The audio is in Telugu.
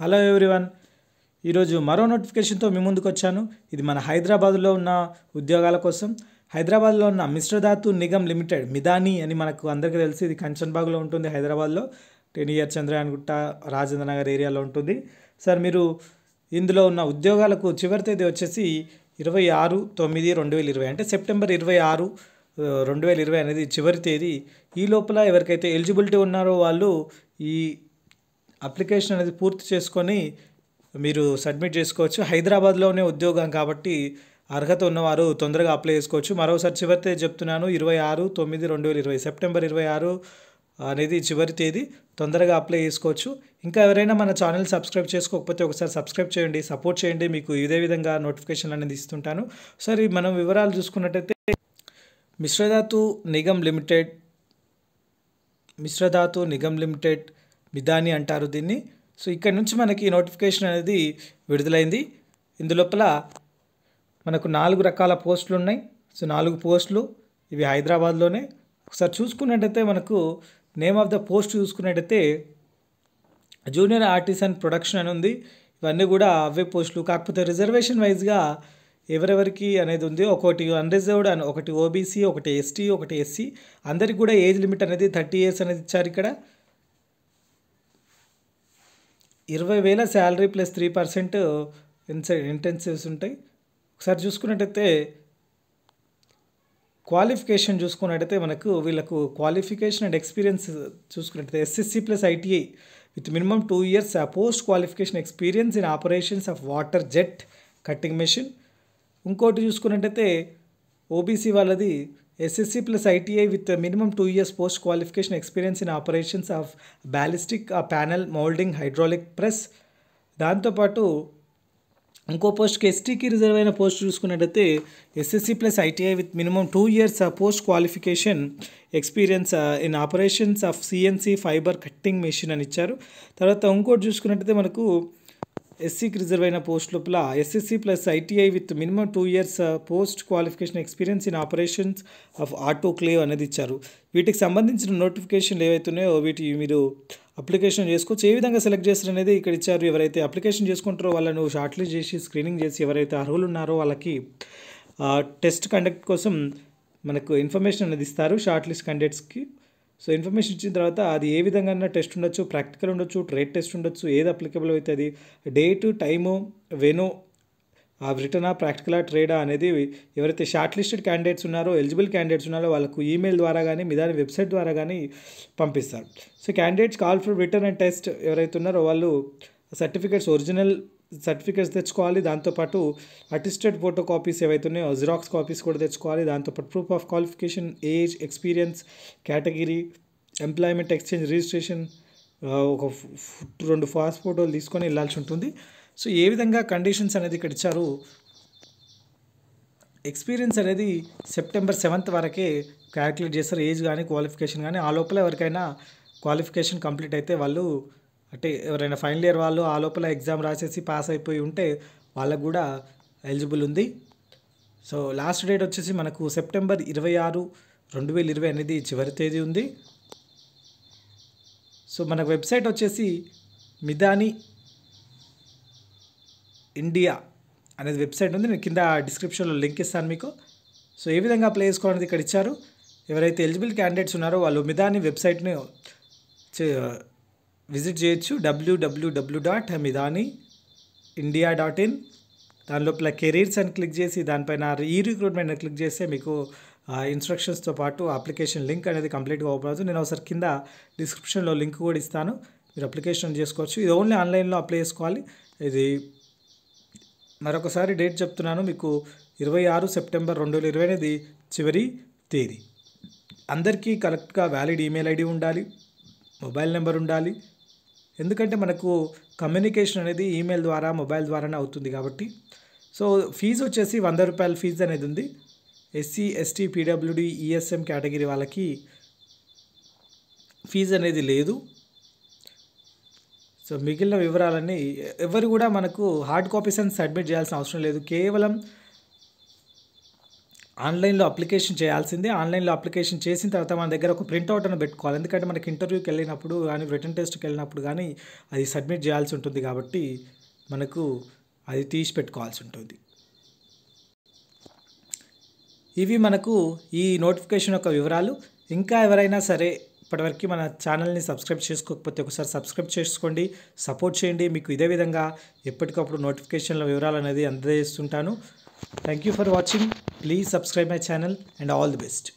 హలో ఎవ్రీవన్ ఈరోజు మరో నోటిఫికేషన్తో మీ ముందుకు వచ్చాను ఇది మన హైదరాబాదులో ఉన్న ఉద్యోగాల కోసం హైదరాబాద్లో ఉన్న మిశ్రధాతు నిగమ్ లిమిటెడ్ మిదాని అని మనకు అందరికీ తెలిసి ఇది కంచన్బాగ్లో ఉంటుంది హైదరాబాద్లో టెన్ ఇయర్ చంద్రయాన్ గుట్ట రాజేంద్ర నగర్ ఏరియాలో ఉంటుంది సార్ మీరు ఇందులో ఉన్న ఉద్యోగాలకు చివరి తేదీ వచ్చేసి ఇరవై ఆరు తొమ్మిది రెండు వేల ఇరవై అంటే సెప్టెంబర్ ఇరవై ఆరు రెండు వేల ఇరవై అనేది చివరి తేదీ ఈ లోపల ఎవరికైతే ఎలిజిబిలిటీ ఉన్నారో వాళ్ళు ఈ అప్లికేషన్ అనేది పూర్తి చేసుకొని మీరు సబ్మిట్ చేసుకోవచ్చు హైదరాబాద్లోనే ఉద్యోగం కాబట్టి అర్హత ఉన్నవారు తొందరగా అప్లై చేసుకోవచ్చు మరోసారి చివరి చెప్తున్నాను ఇరవై ఆరు తొమ్మిది రెండు వేల ఇరవై సెప్టెంబర్ ఇరవై ఆరు అనేది చివరి తేదీ తొందరగా అప్లై చేసుకోవచ్చు ఇంకా ఎవరైనా మన ఛానల్ సబ్స్క్రైబ్ చేసుకోకపోతే ఒకసారి సబ్స్క్రైబ్ చేయండి సపోర్ట్ చేయండి మీకు ఇదే విధంగా నోటిఫికేషన్ అనేది ఇస్తుంటాను సరే మనం వివరాలు చూసుకున్నట్టయితే మిశ్రధాతు నిగమ్ లిమిటెడ్ మిశ్రధాతు నిగమ్ లిమిటెడ్ బిదాని అంటారు దీన్ని సో ఇక్కడ నుంచి మనకి నోటిఫికేషన్ అనేది విడుదలైంది ఇందులోపల మనకు నాలుగు రకాల పోస్టులు ఉన్నాయి సో నాలుగు పోస్టులు ఇవి హైదరాబాద్లోనే ఒకసారి చూసుకున్నట్టయితే మనకు నేమ్ ఆఫ్ ద పోస్ట్ చూసుకున్నట్టయితే జూనియర్ ఆర్టిస్ట్ అండ్ ప్రొడక్షన్ అని ఉంది ఇవన్నీ కూడా అవే పోస్టులు కాకపోతే రిజర్వేషన్ వైజ్గా ఎవరెవరికి అనేది ఉంది ఒకటి అన్రిజర్వ్డ్ అని ఒకటి ఓబీసీ ఒకటి ఎస్టీ ఒకటి ఎస్సీ అందరికి కూడా ఏజ్ లిమిట్ అనేది థర్టీ ఇయర్స్ అనేది ఇచ్చారు ఇక్కడ ఇరవై వేల శాలరీ ప్లస్ త్రీ పర్సెంట్ ఇన్సై ఇంటెన్సివ్స్ ఉంటాయి ఒకసారి చూసుకున్నట్టయితే క్వాలిఫికేషన్ చూసుకున్నట్టయితే మనకు వీళ్ళకు క్వాలిఫికేషన్ అండ్ ఎక్స్పీరియన్స్ చూసుకున్నట్టయితే SSC plus ITI with minimum two years post qualification experience in operations of water jet cutting machine ఇంకోటి చూసుకున్నట్టయితే ఓబీసీ వాళ్ళది SSC plus ITI with minimum two years post qualification experience in operations of ballistic ballistic uh, panel press దాంతోపాటు ఇంకో పోస్ట్కి ఎస్టీకి రిజర్వ్ అయిన పోస్ట్ చూసుకున్నట్టయితే SSC plus ITI with minimum two years post qualification experience in operations of CNC fiber cutting machine అని ఇచ్చారు తర్వాత ఇంకోటి చూసుకున్నట్టయితే మనకు ఎస్సీకి రిజర్వ్ అయిన పోస్ట్ లోపల SSC plus ITI with minimum two years uh, post qualification experience in operations of autoclave అనేది ఇచ్చారు వీటికి సంబంధించిన నోటిఫికేషన్లు ఏవైతున్నాయో వీటి మీరు అప్లికేషన్ చేసుకోవచ్చు ఏ విధంగా సెలెక్ట్ చేస్తారు అనేది ఇక్కడ ఇచ్చారు ఎవరైతే అప్లికేషన్ చేసుకుంటారో వాళ్ళను షార్ట్ లిస్ట్ చేసి స్క్రీనింగ్ చేసి ఎవరైతే అర్హులు ఉన్నారో వాళ్ళకి uh, టెస్ట్ కండక్ట్ కోసం మనకు ఇన్ఫర్మేషన్ అనేది ఇస్తారు షార్ట్ లిస్ట్ కండక్ట్స్కి సో ఇన్ఫర్మేషన్ ఇచ్చిన తర్వాత అది ఏ విధంగా టెస్ట్ ఉండొచ్చు ప్రాక్టికల్ ఉండొచ్చు ట్రేడ్ టెస్ట్ ఉండొచ్చు ఏది అప్లికబుల్ అవుతుంది డేటు టైము వెను ఆ రిటర్నా ప్రాక్టికలా ట్రేడా అనేది ఎవరైతే షార్ట్ లిస్టెడ్ క్యాండిడేట్స్ ఉన్నారో ఎలిజిబుల్ క్యాండిడేట్స్ ఉన్నారో వాళ్ళకు ఈమెయిల్ ద్వారా కానీ మీ దాని వెబ్సైట్ ద్వారా కానీ పంపిస్తారు so candidates call for written and test ఎవరైతే ఉన్నారో వాళ్ళు సర్టిఫికేట్స్ ఒరిజినల్ సర్టిఫికేట్స్ తెచ్చుకోవాలి దాంతోపాటు అటిస్టెడ్ ఫోటో కాపీస్ ఏవైతే ఉన్నాయో జిరాక్స్ కాపీస్ కూడా తెచ్చుకోవాలి దాంతోపాటు proof of qualification age experience category employment exchange registration ఒక రెండు పాస్ ఫోటోలు తీసుకొని వెళ్ళాల్సి ఉంటుంది సో ఏ విధంగా కండిషన్స్ అనేది ఇక్కడ ఇచ్చారు ఎక్స్పీరియన్స్ అనేది సెప్టెంబర్ సెవెంత్ వరకే క్యాలిక్యులేట్ చేస్తారు ఏజ్ కానీ క్వాలిఫికేషన్ కానీ ఆ లోపల ఎవరికైనా క్వాలిఫికేషన్ కంప్లీట్ అయితే వాళ్ళు అంటే ఎవరైనా ఫైనల్ ఇయర్ వాళ్ళు ఆ లోపల ఎగ్జామ్ రాసేసి పాస్ అయిపోయి ఉంటే వాళ్ళకు కూడా ఎలిజిబుల్ ఉంది సో లాస్ట్ డేట్ వచ్చేసి మనకు సెప్టెంబర్ ఇరవై ఆరు రెండు వేల ఇరవై అనేది చివరి తేదీ ఉంది సో మన వెబ్సైట్ వచ్చేసి మిదాని ఇండియా అనేది వెబ్సైట్ ఉంది నేను కింద డిస్క్రిప్షన్లో లింక్ ఇస్తాను మీకు సో ఏ విధంగా అప్లై చేసుకోవడం ఇక్కడ ఇచ్చారు ఎవరైతే ఎలిజిబుల్ క్యాండిడేట్స్ ఉన్నారో వాళ్ళు మిదాని వెబ్సైట్ని విజిట్ చేయొచ్చు W W W dot Midhani India dot in దాని లోపల కెరీర్స్ అని క్లిక్ చేసి దానిపైన ఈ రిక్రూట్మెంట్ క్లిక్ చేస్తే మీకు ఇన్స్ట్రక్షన్స్తో పాటు అప్లికేషన్ లింక్ అనేది కంప్లీట్గా ఓపెన్ అవుతుంది నేను ఒకసారి కింద డిస్క్రిప్షన్లో లింక్ కూడా ఇస్తాను మీరు అప్లికేషన్ చేసుకోవచ్చు ఇది ఓన్లీ ఆన్లైన్లో అప్లై చేసుకోవాలి ఇది మరొకసారి డేట్ చెప్తున్నాను మీకు ఇరవై ఆరు సెప్టెంబర్ రెండు వేల ఇరవై అనేది చివరి తేదీ అందరికీ కరెక్ట్గా వ్యాలిడ్ ఈమెయిల్ ఐడి ఉండాలి మొబైల్ నెంబర్ ఉండాలి ఎందుకంటే మనకు కమ్యూనికేషన్ అనేది ఈమెయిల్ ద్వారా మొబైల్ ద్వారానే అవుతుంది కాబట్టి సో ఫీజు వచ్చేసి వంద రూపాయల ఫీజు అనేది ఉంది SC ST PWD ESM category వాళ్ళకి ఫీజు అనేది లేదు సో మిగిలిన వివరాలన్నీ ఎవరు కూడా మనకు హార్డ్ కాపీస్ అని సబ్మిట్ చేయాల్సిన అవసరం లేదు కేవలం ఆన్లైన్లో అప్లికేషన్ చేయాల్సిందే ఆన్లైన్లో అప్లికేషన్ చేసిన తర్వాత మన దగ్గర ఒక ప్రింట్అవుట్ అని పెట్టుకోవాలి ఎందుకంటే మనకి ఇంటర్వ్యూకి వెళ్ళినప్పుడు కానీ రిటర్న్ టెస్ట్కి వెళ్ళినప్పుడు కానీ అది సబ్మిట్ చేయాల్సి ఉంటుంది కాబట్టి మనకు అది తీసి పెట్టుకోవాల్సి ఉంటుంది ఇవి మనకు ఈ నోటిఫికేషన్ యొక్క వివరాలు ఇంకా ఎవరైనా సరే ఇప్పటివరకు మన ఛానల్ని సబ్స్క్రైబ్ చేసుకోకపోతే ఒకసారి సబ్స్క్రైబ్ చేసుకోండి సపోర్ట్ చేయండి మీకు ఇదే విధంగా ఎప్పటికప్పుడు నోటిఫికేషన్ల వివరాలు అనేది అందజేస్తుంటాను Thank you for watching. Please subscribe my channel and all the best.